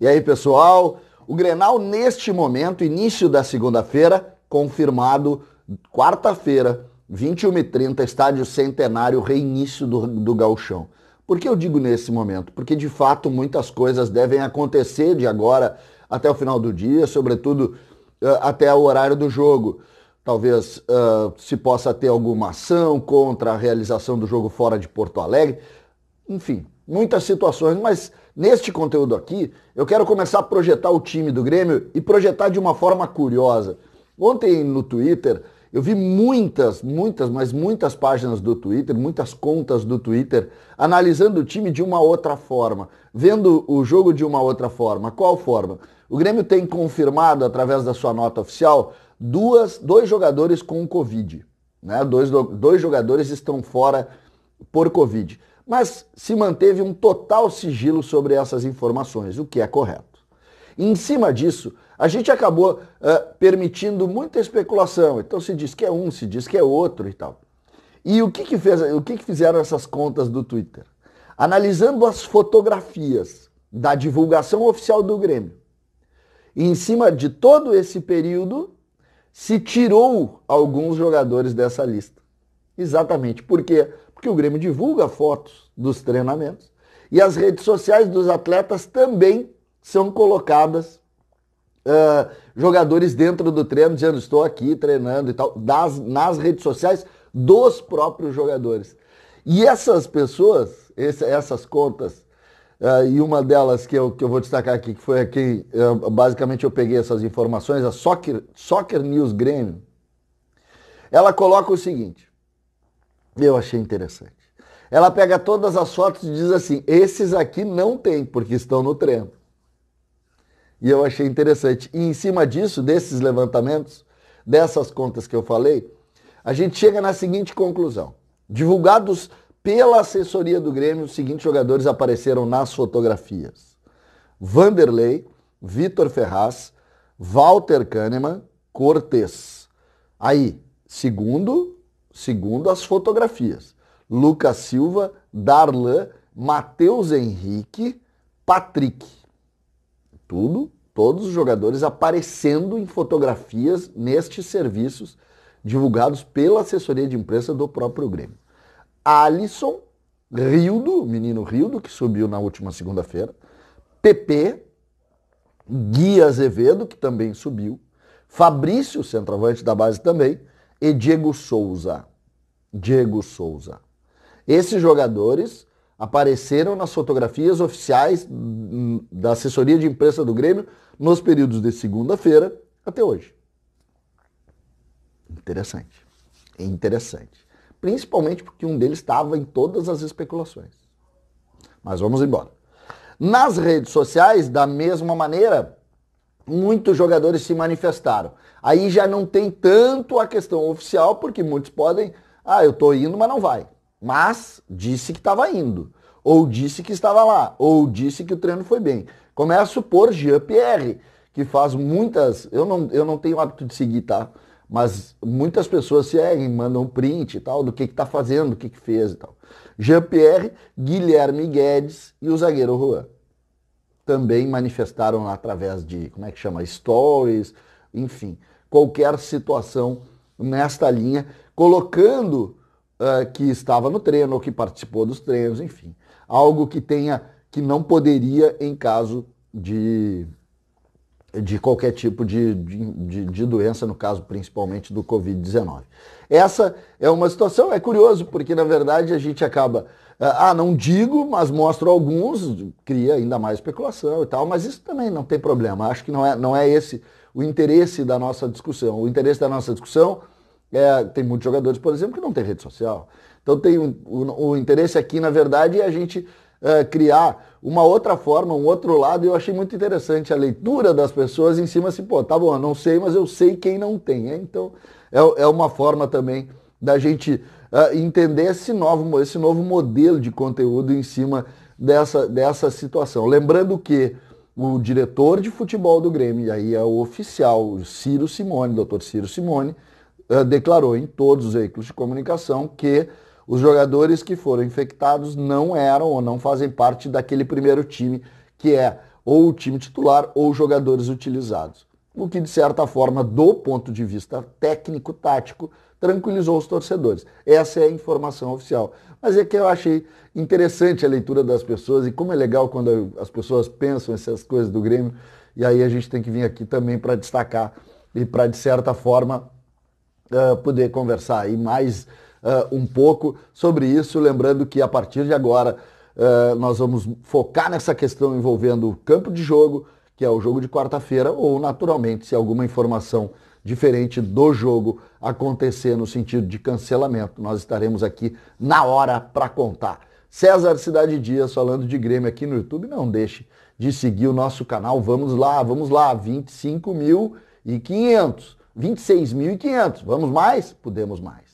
E aí, pessoal? O Grenal, neste momento, início da segunda-feira, confirmado quarta-feira, 21h30, estádio centenário, reinício do, do Gauchão. Por que eu digo nesse momento? Porque de fato muitas coisas devem acontecer de agora até o final do dia, sobretudo eh, até o horário do jogo. Talvez uh, se possa ter alguma ação contra a realização do jogo fora de Porto Alegre. Enfim, muitas situações, mas Neste conteúdo aqui, eu quero começar a projetar o time do Grêmio e projetar de uma forma curiosa. Ontem no Twitter, eu vi muitas, muitas, mas muitas páginas do Twitter, muitas contas do Twitter, analisando o time de uma outra forma, vendo o jogo de uma outra forma. Qual forma? O Grêmio tem confirmado, através da sua nota oficial, duas, dois jogadores com Covid. Né? Dois, dois jogadores estão fora por Covid mas se manteve um total sigilo sobre essas informações, o que é correto. E, em cima disso, a gente acabou uh, permitindo muita especulação. Então se diz que é um, se diz que é outro e tal. E o que, que, fez, o que, que fizeram essas contas do Twitter? Analisando as fotografias da divulgação oficial do Grêmio, e em cima de todo esse período, se tirou alguns jogadores dessa lista. Exatamente, porque porque o Grêmio divulga fotos dos treinamentos e as redes sociais dos atletas também são colocadas uh, jogadores dentro do treino dizendo estou aqui treinando e tal, das, nas redes sociais dos próprios jogadores. E essas pessoas, esse, essas contas, uh, e uma delas que eu, que eu vou destacar aqui, que foi aqui, uh, basicamente eu peguei essas informações, a Soccer, Soccer News Grêmio, ela coloca o seguinte, eu achei interessante. Ela pega todas as fotos e diz assim: esses aqui não tem, porque estão no treino. E eu achei interessante. E em cima disso, desses levantamentos, dessas contas que eu falei, a gente chega na seguinte conclusão. Divulgados pela assessoria do Grêmio, os seguintes jogadores apareceram nas fotografias: Vanderlei, Vitor Ferraz, Walter Kahneman, Cortez. Aí, segundo segundo as fotografias. Lucas Silva, Darlan, Matheus Henrique, Patrick. Tudo, todos os jogadores aparecendo em fotografias nestes serviços divulgados pela assessoria de imprensa do próprio Grêmio. Alisson, Rildo, menino Rildo, que subiu na última segunda-feira, PP, Gui Azevedo, que também subiu, Fabrício, centroavante da base também, e Diego Souza. Diego Souza. Esses jogadores apareceram nas fotografias oficiais da assessoria de imprensa do Grêmio nos períodos de segunda-feira até hoje. Interessante. É interessante. Principalmente porque um deles estava em todas as especulações. Mas vamos embora. Nas redes sociais, da mesma maneira, muitos jogadores se manifestaram. Aí já não tem tanto a questão oficial, porque muitos podem, ah, eu estou indo, mas não vai. Mas disse que estava indo, ou disse que estava lá, ou disse que o treino foi bem. Começo por Jean Pierre, que faz muitas, eu não, eu não tenho hábito de seguir, tá? Mas muitas pessoas seguem, mandam print e tal, do que está fazendo, o que, que fez e tal. Jean Pierre, Guilherme Guedes e o zagueiro Juan também manifestaram através de, como é que chama, stories, enfim, qualquer situação nesta linha, colocando uh, que estava no treino ou que participou dos treinos, enfim, algo que tenha que não poderia em caso de de qualquer tipo de, de, de, doença, no caso principalmente do Covid-19. Essa é uma situação, é curioso, porque na verdade a gente acaba, ah, ah, não digo, mas mostro alguns, cria ainda mais especulação e tal, mas isso também não tem problema. Acho que não é, não é esse o interesse da nossa discussão. O interesse da nossa discussão é, tem muitos jogadores, por exemplo, que não tem rede social. Então tem o, o, o interesse aqui, na verdade, é a gente eh, criar uma outra forma, um outro lado, e eu achei muito interessante a leitura das pessoas em cima assim, pô, tá bom, eu não sei, mas eu sei quem não tem. É, então, é, é uma forma também da gente eh, entender esse novo, esse novo modelo de conteúdo em cima dessa, dessa situação. Lembrando que o diretor de futebol do Grêmio, e aí é o oficial, o Ciro Simone, doutor Ciro Simone, eh, declarou em todos os veículos de comunicação que os jogadores que foram infectados não eram ou não fazem parte daquele primeiro time que é ou o time titular ou jogadores utilizados. O que, de certa forma, do ponto de vista técnico-tático, tranquilizou os torcedores. Essa é a informação oficial. Mas é que eu achei interessante a leitura das pessoas e como é legal quando as pessoas pensam essas coisas do Grêmio. E aí a gente tem que vir aqui também para destacar e para, de certa forma, uh, poder conversar aí mais uh, um pouco sobre isso, lembrando que a partir de agora uh, nós vamos focar nessa questão envolvendo o campo de jogo, que é o jogo de quarta-feira, ou naturalmente, se alguma informação diferente do jogo acontecer no sentido de cancelamento, nós estaremos aqui na hora para contar. César Cidade Dias falando de Grêmio aqui no YouTube, não deixe de seguir o nosso canal. Vamos lá, vamos lá, 25.500, 26.500. Vamos mais? Podemos mais.